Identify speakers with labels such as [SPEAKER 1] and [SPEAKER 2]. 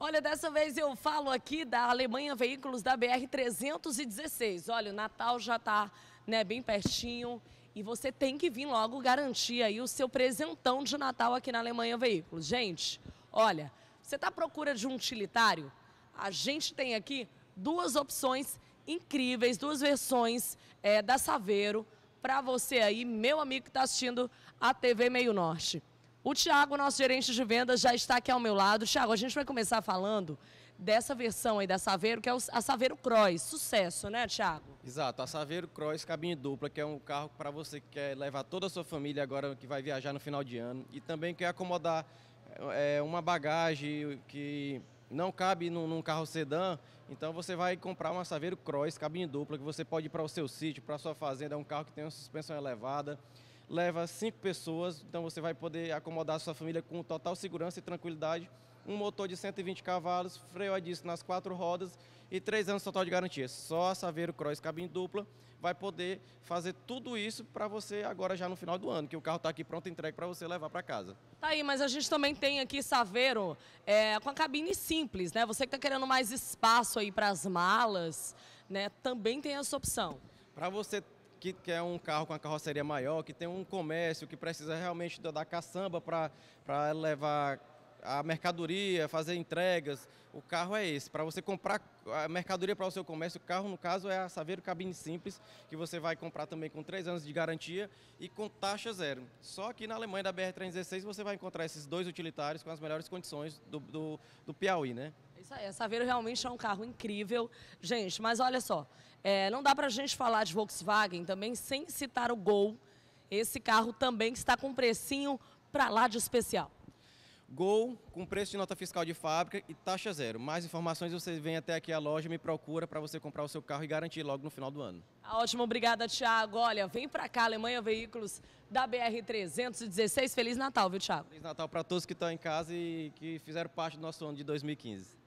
[SPEAKER 1] Olha, dessa vez eu falo aqui da Alemanha Veículos da BR-316. Olha, o Natal já está né, bem pertinho e você tem que vir logo garantir aí o seu presentão de Natal aqui na Alemanha Veículos. Gente, olha, você está à procura de um utilitário? A gente tem aqui duas opções incríveis, duas versões é, da Saveiro para você aí, meu amigo que está assistindo a TV Meio Norte. O Tiago, nosso gerente de vendas, já está aqui ao meu lado. Tiago, a gente vai começar falando dessa versão aí da Saveiro, que é a Saveiro Cross. Sucesso, né, Tiago?
[SPEAKER 2] Exato, a Saveiro Cross cabine dupla, que é um carro para você que quer levar toda a sua família agora que vai viajar no final de ano e também quer acomodar é, uma bagagem que não cabe num, num, carro sedã, então você vai comprar uma Saveiro Cross cabine dupla, que você pode ir para o seu sítio, para a sua fazenda, é um carro que tem uma suspensão elevada leva cinco pessoas, então você vai poder acomodar sua família com total segurança e tranquilidade. Um motor de 120 cavalos, freio a disco nas quatro rodas e três anos total de garantia. Só a Saveiro Cross cabine dupla vai poder fazer tudo isso para você agora já no final do ano, que o carro está aqui pronto entregue para você levar para casa.
[SPEAKER 1] Tá aí, mas a gente também tem aqui Saveiro é, com a cabine simples, né? Você que está querendo mais espaço aí para as malas, né? Também tem
[SPEAKER 2] essa opção. Para você que quer um carro com a carroceria maior, que tem um comércio que precisa realmente da, caçamba para levar a mercadoria, fazer entregas. O carro é esse. Para você comprar a mercadoria para o seu comércio, o carro, no caso, é a Saveiro Cabine Simples, que você vai comprar também com três anos de garantia e com taxa zero. Só que na Alemanha da BR-316 você vai encontrar esses dois utilitários com as melhores condições do, do, do Piauí, né?
[SPEAKER 1] É isso aí, a Saveiro realmente é um carro incrível. Gente, mas olha só, é, não dá para a gente falar de Volkswagen também sem citar o Gol, esse carro também que está com um precinho para lá de especial.
[SPEAKER 2] Gol com preço de nota fiscal de fábrica e taxa zero. Mais informações você vem até aqui à loja, me procura para você comprar o seu carro e garantir logo no final do ano.
[SPEAKER 1] Ah, ótimo, obrigada, Tiago. Olha, vem para cá, Alemanha Veículos da BR-316. Feliz Natal, viu, Tiago? Feliz
[SPEAKER 2] Natal para todos que estão em casa e que fizeram parte do nosso ano de 2015.